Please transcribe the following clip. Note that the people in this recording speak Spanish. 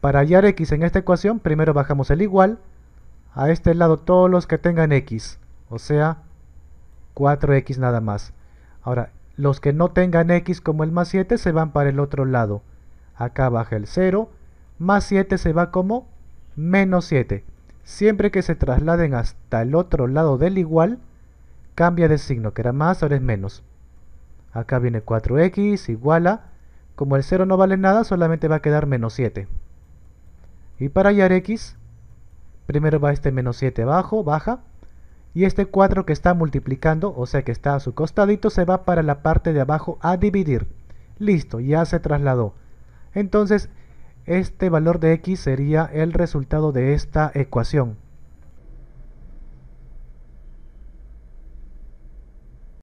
Para hallar x en esta ecuación, primero bajamos el igual, a este lado todos los que tengan x, o sea, 4x nada más. Ahora, los que no tengan x como el más 7 se van para el otro lado. Acá baja el 0, más 7 se va como menos 7. Siempre que se trasladen hasta el otro lado del igual, cambia de signo, que era más, ahora es menos. Acá viene 4x igual a, como el 0 no vale nada, solamente va a quedar menos 7. Y para hallar x, primero va este menos 7 abajo, baja. Y este 4 que está multiplicando, o sea que está a su costadito, se va para la parte de abajo a dividir. Listo, ya se trasladó. Entonces, este valor de x sería el resultado de esta ecuación.